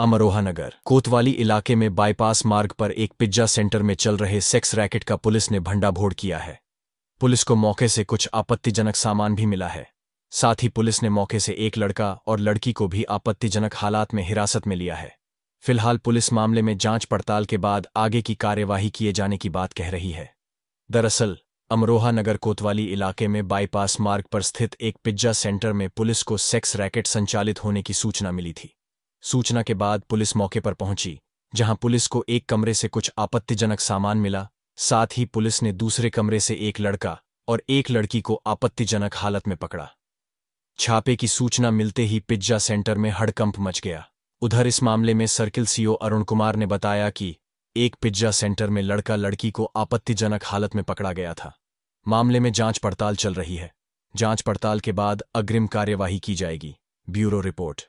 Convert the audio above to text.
अमरोहा नगर कोतवाली इलाके में बाईपास मार्ग पर एक पिज्जा सेंटर में चल रहे सेक्स रैकेट का पुलिस ने भंडाभोड़ किया है पुलिस को मौके से कुछ आपत्तिजनक सामान भी मिला है साथ ही पुलिस ने मौके से एक लड़का और लड़की को भी आपत्तिजनक हालात में हिरासत में लिया है फिलहाल पुलिस मामले में जांच पड़ताल के बाद आगे की कार्यवाही किए जाने की बात कह रही है दरअसल अमरोहा नगर कोतवाली इलाके में बाईपास मार्ग पर स्थित एक पिज्जा सेंटर में पुलिस को सेक्स रैकेट संचालित होने की सूचना मिली थी सूचना के बाद पुलिस मौके पर पहुंची जहां पुलिस को एक कमरे से कुछ आपत्तिजनक सामान मिला साथ ही पुलिस ने दूसरे कमरे से एक लड़का और एक लड़की को आपत्तिजनक हालत में पकड़ा छापे की सूचना मिलते ही पिज्जा सेंटर में हड़कंप मच गया उधर इस मामले में सर्किल सीओ अरुण कुमार ने बताया कि एक पिज्जा सेंटर में लड़का लड़की को आपत्तिजनक हालत में पकड़ा गया था मामले में जांच पड़ताल चल रही है जांच पड़ताल के बाद अग्रिम कार्यवाही की जाएगी ब्यूरो रिपोर्ट